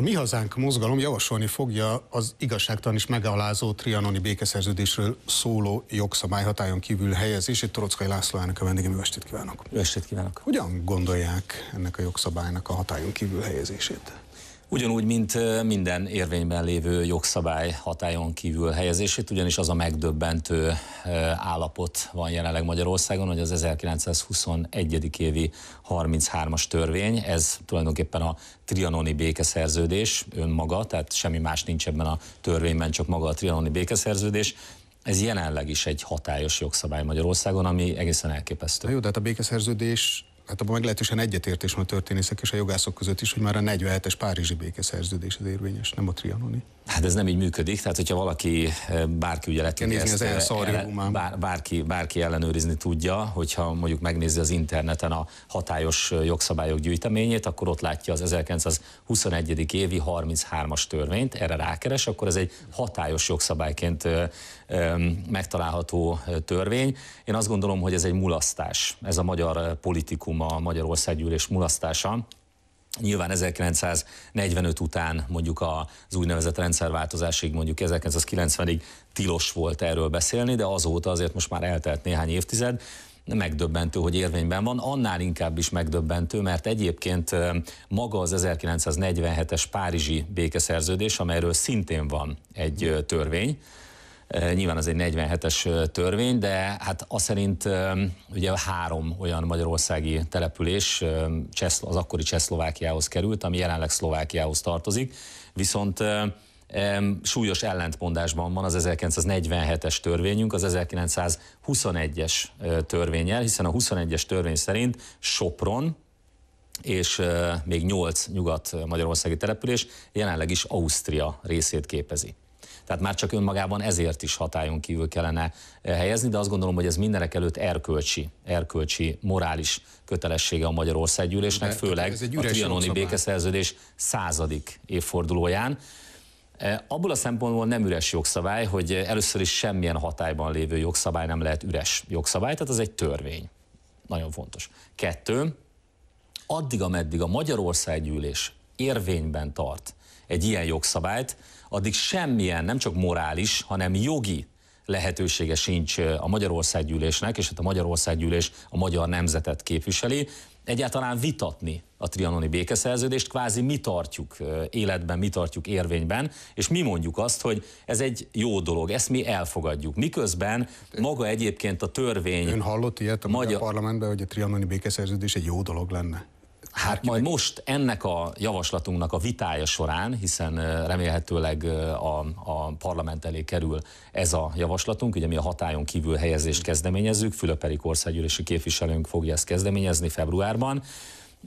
A Mi Hazánk mozgalom javasolni fogja az igazságtalan és megalázó trianoni békeszerződésről szóló jogszabály kívül helyezését. Torockai László elnök a vendégem, jó estét kívánok! Jó estét kívánok! Hogyan gondolják ennek a jogszabálynak a hatályon kívül helyezését? Ugyanúgy, mint minden érvényben lévő jogszabály hatályon kívül helyezését, ugyanis az a megdöbbentő állapot van jelenleg Magyarországon, hogy az 1921. évi 33-as törvény, ez tulajdonképpen a trianoni békeszerződés önmaga, tehát semmi más nincs ebben a törvényben, csak maga a trianoni békeszerződés, ez jelenleg is egy hatályos jogszabály Magyarországon, ami egészen elképesztő. Na jó, de hát a békeszerződés hát abban meglehetősen egyetértés van a történészek és a jogászok között is, hogy már a 47-es Párizsi békeszerződés az érvényes, nem a trianoni. Hát ez nem így működik, tehát hogyha valaki e, bárki ügyeletén ezt, az e, ele, bár, bárki, bárki ellenőrizni tudja, hogyha mondjuk megnézi az interneten a hatályos e, jogszabályok gyűjteményét, akkor ott látja az 1921. évi 33-as törvényt, erre rákeres, akkor ez egy hatályos jogszabályként megtalálható törvény. Én azt gondolom, hogy ez egy mulasztás, ez a magyar politikum ma a Magyarországgyűlés mulasztása. Nyilván 1945 után mondjuk az úgynevezett rendszerváltozásig, mondjuk 1990-ig tilos volt erről beszélni, de azóta azért most már eltelt néhány évtized, megdöbbentő, hogy érvényben van, annál inkább is megdöbbentő, mert egyébként maga az 1947-es Párizsi békeszerződés, amelyről szintén van egy törvény, Eh, nyilván az egy 47-es eh, törvény, de hát azt szerint eh, ugye három olyan magyarországi település az akkori Csehszlovákiához került, ami jelenleg Szlovákiához tartozik, viszont súlyos ellentmondásban van az 1947-es törvényünk az 1921-es törvényel, hiszen a 21-es törvény szerint Sopron, és még nyolc nyugat-magyarországi település jelenleg is Ausztria részét képezi. Tehát már csak önmagában ezért is hatályon kívül kellene eh, helyezni, de azt gondolom, hogy ez mindenek előtt erkölcsi, erkölcsi, morális kötelessége a Magyarországgyűlésnek, főleg ez főleg a trianoni békeszerződés századik évfordulóján. Eh, abból a szempontból nem üres jogszabály, hogy először is semmilyen hatályban lévő jogszabály nem lehet üres jogszabály, tehát az egy törvény. Nagyon fontos. Kettő, addig, ameddig a Magyarország gyűlés érvényben tart egy ilyen jogszabályt, addig semmilyen, nem csak morális, hanem jogi lehetősége sincs a Magyarországgyűlésnek, és hát a Magyarországgyűlés a magyar nemzetet képviseli, egyáltalán vitatni a trianoni békeszerződést, kvázi mi tartjuk életben, mi tartjuk érvényben, és mi mondjuk azt, hogy ez egy jó dolog, ezt mi elfogadjuk. Miközben maga egyébként a törvény... Ön hallott ilyet a magyar... parlamentben, hogy a trianoni békeszerződés egy jó dolog lenne? Hát majd most ennek a javaslatunknak a vitája során, hiszen remélhetőleg a, a parlament elé kerül ez a javaslatunk, ugye mi a hatájon kívül helyezést kezdeményezzük, Fülöperi országgyűlési képviselőnk fogja ezt kezdeményezni februárban,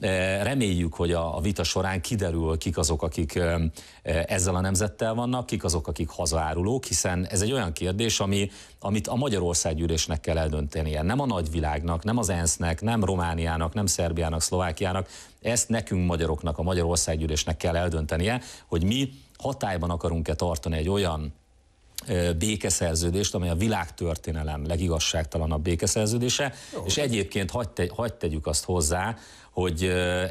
Eh, reméljük, hogy a vita során kiderül, kik azok, akik eh, eh, ezzel a nemzettel vannak, kik azok, akik hazaárulók, hiszen ez egy olyan kérdés, ami, amit a Magyarországgyűlésnek kell eldöntenie. Nem a nagyvilágnak, nem az ENSZ-nek, nem Romániának, nem Szerbiának, Szlovákiának, ezt nekünk magyaroknak, a Magyarországgyűlésnek kell eldöntenie, hogy mi hatályban akarunk-e tartani egy olyan békeszerződést, amely a világtörténelem legigazságtalanabb békeszerződése, Jó. és egyébként hagyd te, tegyük azt hozzá, hogy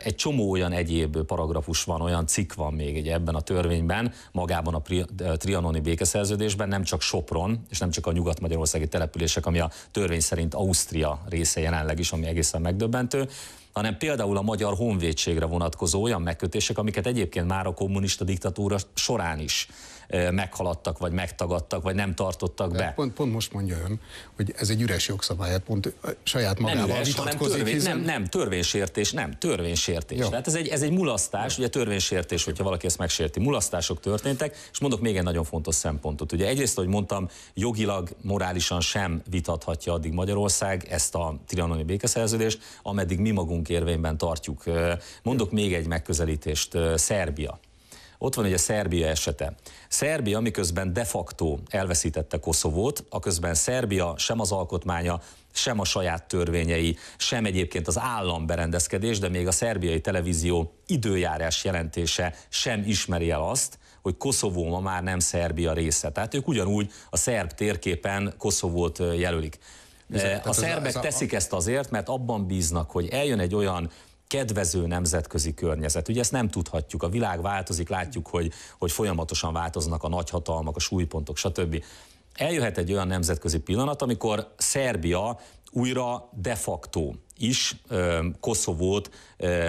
egy csomó olyan egyéb paragrafus van, olyan cikk van még egy ebben a törvényben, magában a trianoni békeszerződésben, nem csak Sopron, és nem csak a nyugat-magyarországi települések, ami a törvény szerint Ausztria része jelenleg is, ami egészen megdöbbentő, hanem például a magyar honvédségre vonatkozó olyan megkötések, amiket egyébként már a kommunista diktatúra során is meghaladtak, vagy megtagadtak, vagy nem tartottak be. Pont, pont most mondja ön, hogy ez egy üres jogszabály, hát pont saját magával nem üres, vitatkozik. Hanem törvény, hiszen... nem, nem, törvénysértés nem, törvénysértés. Jó. Tehát ez egy, ez egy mulasztás, ugye törvénysértés, hogyha valaki ezt megsérti. Mulasztások történtek, és mondok még egy nagyon fontos szempontot. Ugye egyrészt, ahogy mondtam, jogilag, morálisan sem vitathatja addig Magyarország ezt a trianoni békeszerződést, ameddig mi magunk érvényben tartjuk. Mondok még egy megközelítést, Szerbia. Ott van ugye Szerbia esete. Szerbia miközben de facto elveszítette Koszovót, aközben Szerbia sem az alkotmánya, sem a saját törvényei, sem egyébként az államberendezkedés, de még a szerbiai televízió időjárás jelentése sem ismeri el azt, hogy Koszovó ma már nem Szerbia része. Tehát ők ugyanúgy a szerb térképen Koszovót jelölik. Bizony, e, a szerbek ez a, ez a... teszik ezt azért, mert abban bíznak, hogy eljön egy olyan kedvező nemzetközi környezet. Ugye ezt nem tudhatjuk, a világ változik, látjuk, hogy, hogy folyamatosan változnak a nagyhatalmak, a súlypontok, stb eljöhet egy olyan nemzetközi pillanat, amikor Szerbia újra de facto is Koszovót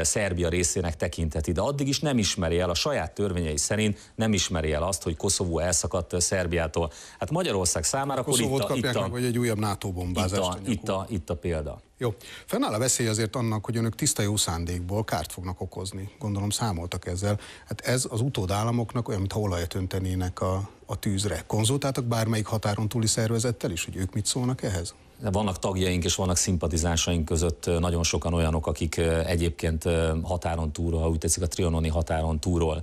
Szerbia részének tekintheti, de addig is nem ismeri el, a saját törvényei szerint nem ismeri el azt, hogy Koszovó elszakadt Szerbiától. Hát Magyarország számára A Koszovót itt a, kapják itt meg, vagy egy újabb NATO bombázást. Itt a, itt, a, itt a példa. Jó. Fennáll a veszély azért annak, hogy önök tiszta jó szándékból kárt fognak okozni. Gondolom számoltak ezzel. Hát ez az utódállamoknak olyan, mintha olajat öntenének a, a tűzre. Konzultáltak bármelyik határon túli szervezettel is, hogy ők mit szólnak ehhez? Vannak tagjaink és vannak szimpatizánsaink között nagyon sokan olyanok, akik egyébként határon túlról, ha úgy tetszik a trianoni határon túlról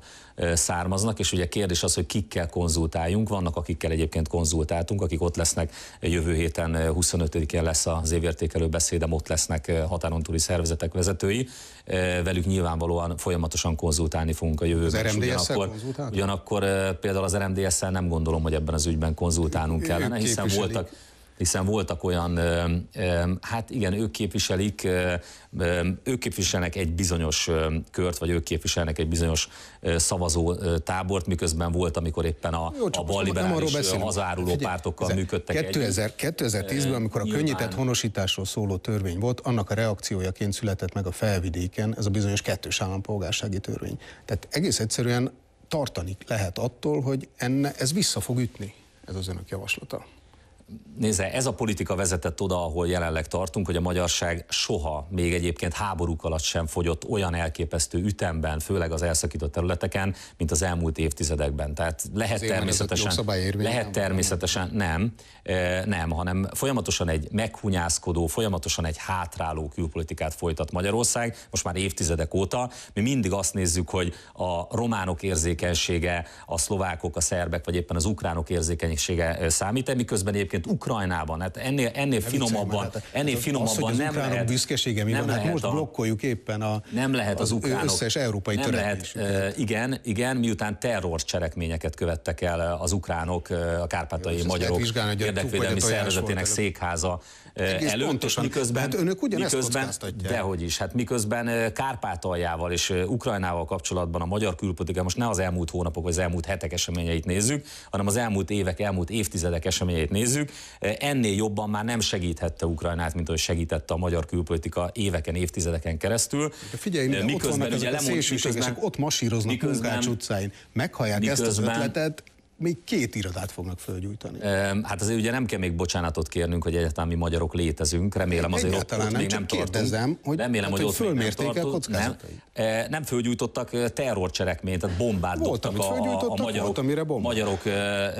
származnak, és ugye kérdés az, hogy kikkel konzultáljunk, vannak akikkel egyébként konzultáltunk, akik ott lesznek, jövő héten 25-én lesz az évértékelő beszédem, ott lesznek határon túli szervezetek vezetői, velük nyilvánvalóan folyamatosan konzultálni fogunk a jövőben. Az ugyanakkor, ugyanakkor például az RMDS-szel nem gondolom, hogy ebben az ügyben konzultálnunk kellene, hiszen voltak, hiszen voltak olyan, hát igen, ők képviselik, ők képviselnek egy bizonyos kört, vagy ők képviselnek egy bizonyos szavazó tábort, miközben volt, amikor éppen a, Jó, a liberális hazáruló Figyelj, pártokkal ezen, működtek 2000, 2010-ben, amikor a nyilván. könnyített honosításról szóló törvény volt, annak a reakciójaként született meg a felvidéken ez a bizonyos kettős állampolgársági törvény. Tehát egész egyszerűen tartani lehet attól, hogy enne, ez vissza fog ütni, ez az önök javaslata. Nézze, ez a politika vezetett oda, ahol jelenleg tartunk, hogy a magyarság soha, még egyébként háborúk alatt sem fogyott olyan elképesztő ütemben, főleg az elszakított területeken, mint az elmúlt évtizedekben. Tehát lehet természetesen, lehet természetesen nem, nem, hanem folyamatosan egy meghunyászkodó, folyamatosan egy hátráló külpolitikát folytat Magyarország, most már évtizedek óta. Mi mindig azt nézzük, hogy a románok érzékenysége, a szlovákok, a szerbek, vagy éppen az ukránok érzékenysége számít, miközben egyébként történt Ukrajnában. Hát ennél, ennél finomabban, hát, ennél Nem finomabban az, hogy az nem lehet. büszkesége mi nem van? Hát lehet most a, blokkoljuk éppen a, nem lehet az, az ukránok, összes európai nem lehet, igen, igen, miután terror cselekményeket követtek el az ukránok, a kárpátai Jó, magyarok vizsgálni, érdekvédelmi szervezetének székháza Egész előtt, pontosan. miközben, hát önök ugyanezt miközben, dehogy is, hát miközben Kárpátaljával és Ukrajnával kapcsolatban a magyar külpolitika, most ne az elmúlt hónapok vagy az elmúlt hetek eseményeit nézzük, hanem az elmúlt évek, elmúlt évtizedek eseményeit nézzük, nézzük, ennél jobban már nem segíthette Ukrajnát, mint ahogy segítette a magyar külpolitika éveken, évtizedeken keresztül. De figyelj, minden, miközben, ott vannak ugye ezek lemond, miközben, ott masíroznak miközben, Munkács utcáin. Meghallják miközben, ezt az ötletet, még két irodát fognak fölgyújtani. Hát azért ugye nem kell még bocsánatot kérnünk, hogy egyáltalán mi magyarok létezünk. Remélem azért ott, ott, nem, még nem kérdezem, Hogy, Remélem, hogy, hogy ott még nem tartunk. Nem, nem fölgyújtottak terrorcserekményt, tehát bombát volt, dobtak a, a magyarok, volt, amire bomba. magyarok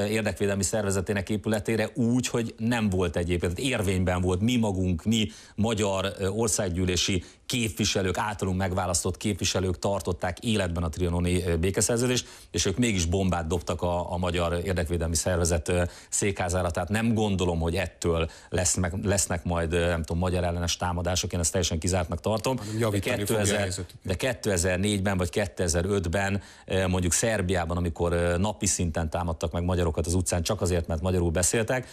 érdekvédelmi szervezetének épületére úgy, hogy nem volt egyébként. Tehát érvényben volt mi magunk, mi magyar országgyűlési képviselők, általunk megválasztott képviselők tartották életben a trianoni békeszerződést, és ők mégis bombát dobtak a, a magyar magyar érdekvédelmi szervezet székházára, tehát nem gondolom, hogy ettől lesz, meg, lesznek majd, nem tudom, magyar ellenes támadások, én ezt teljesen kizártnak tartom. De, 2000, de 2004-ben vagy 2005-ben mondjuk Szerbiában, amikor napi szinten támadtak meg magyarokat az utcán, csak azért, mert magyarul beszéltek,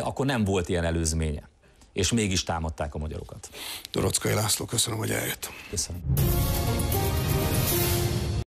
akkor nem volt ilyen előzménye és mégis támadták a magyarokat. Dorockai László, köszönöm, hogy eljött. Köszönöm.